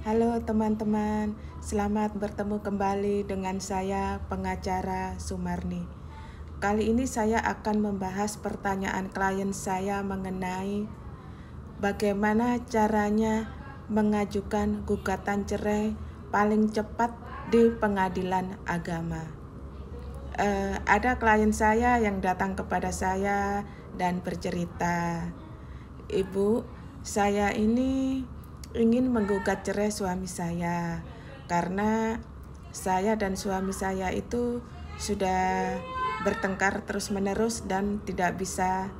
Halo teman-teman, selamat bertemu kembali dengan saya pengacara Sumarni. Kali ini saya akan membahas pertanyaan klien saya mengenai bagaimana caranya mengajukan gugatan cerai paling cepat di pengadilan agama. Uh, ada klien saya yang datang kepada saya dan bercerita, "Ibu, saya ini..." ingin menggugat cerai suami saya karena saya dan suami saya itu sudah bertengkar terus-menerus dan tidak bisa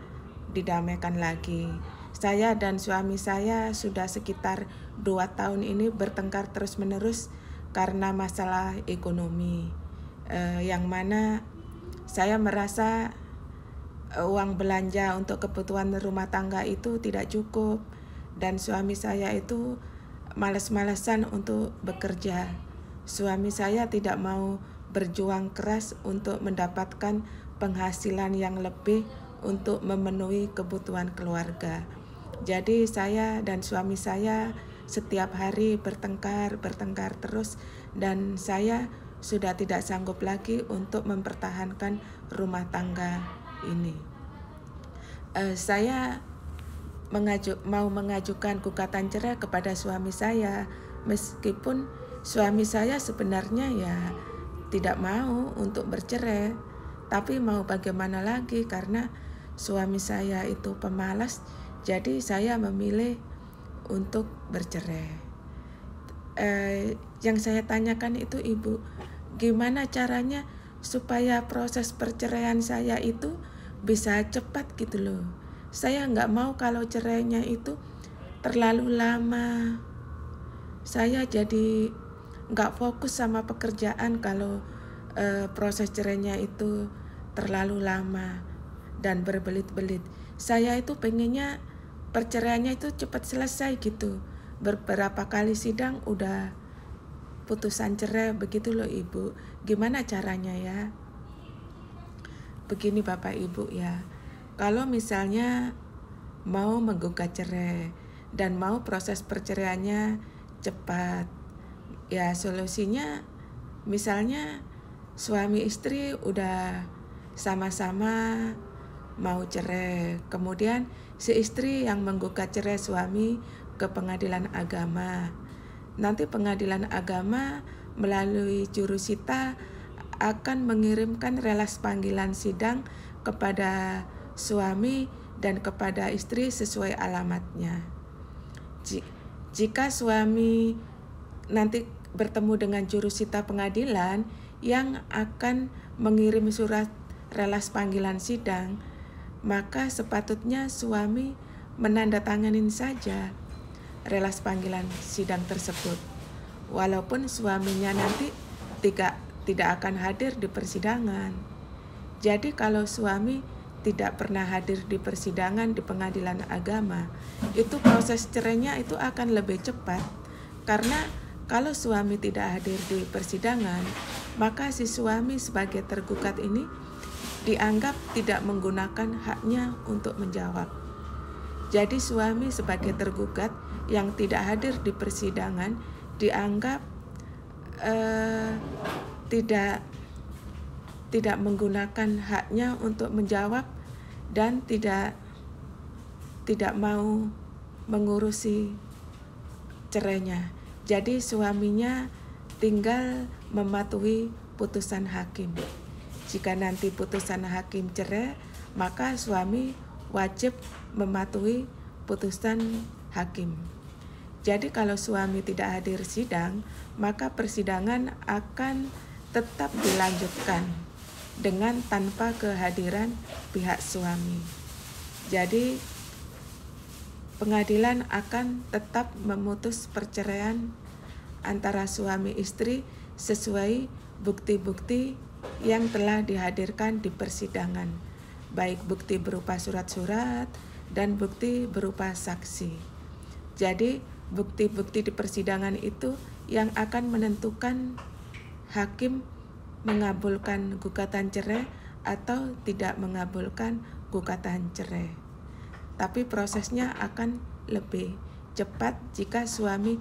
didamaikan lagi. Saya dan suami saya sudah sekitar dua tahun ini bertengkar terus-menerus karena masalah ekonomi, eh, yang mana saya merasa eh, uang belanja untuk kebutuhan rumah tangga itu tidak cukup dan suami saya itu males-malesan untuk bekerja. Suami saya tidak mau berjuang keras untuk mendapatkan penghasilan yang lebih untuk memenuhi kebutuhan keluarga. Jadi saya dan suami saya setiap hari bertengkar, bertengkar terus dan saya sudah tidak sanggup lagi untuk mempertahankan rumah tangga ini. Uh, saya mengaju, mau mengajukan gugatan cerai kepada suami saya meskipun suami saya sebenarnya ya tidak mau untuk bercerai tapi mau bagaimana lagi karena suami saya itu pemalas jadi saya memilih untuk bercerai eh, yang saya tanyakan itu ibu gimana caranya supaya proses perceraian saya itu bisa cepat gitu loh saya nggak mau kalau cerainya itu terlalu lama. Saya jadi nggak fokus sama pekerjaan kalau e, proses cerainya itu terlalu lama dan berbelit-belit. Saya itu pengennya perceraiannya itu cepat selesai gitu. Beberapa kali sidang udah putusan cerai begitu loh ibu. Gimana caranya ya? Begini bapak ibu ya kalau misalnya mau menggugat cerai dan mau proses perceraiannya cepat, ya solusinya misalnya suami istri udah sama-sama mau cerai, kemudian si istri yang menggugat cerai suami ke pengadilan agama. Nanti pengadilan agama melalui jurusita akan mengirimkan relas panggilan sidang kepada suami dan kepada istri sesuai alamatnya. Jika suami nanti bertemu dengan jurusita pengadilan yang akan mengirim surat relas panggilan sidang, maka sepatutnya suami menandatangani saja relas panggilan sidang tersebut. Walaupun suaminya nanti tidak tidak akan hadir di persidangan. Jadi kalau suami tidak pernah hadir di persidangan di pengadilan agama, itu proses cerainya itu akan lebih cepat karena kalau suami tidak hadir di persidangan, maka si suami sebagai tergugat ini dianggap tidak menggunakan haknya untuk menjawab. Jadi suami sebagai tergugat yang tidak hadir di persidangan dianggap eh, tidak tidak menggunakan haknya untuk menjawab dan tidak tidak mau mengurusi cerainya. Jadi suaminya tinggal mematuhi putusan hakim. Jika nanti putusan hakim cerai, maka suami wajib mematuhi putusan hakim. Jadi kalau suami tidak hadir sidang, maka persidangan akan tetap dilanjutkan dengan tanpa kehadiran pihak suami. Jadi pengadilan akan tetap memutus perceraian antara suami istri sesuai bukti-bukti yang telah dihadirkan di persidangan, baik bukti berupa surat-surat dan bukti berupa saksi. Jadi, bukti-bukti di persidangan itu yang akan menentukan hakim mengabulkan gugatan cerai atau tidak mengabulkan gugatan cerai. Tapi prosesnya akan lebih cepat jika suami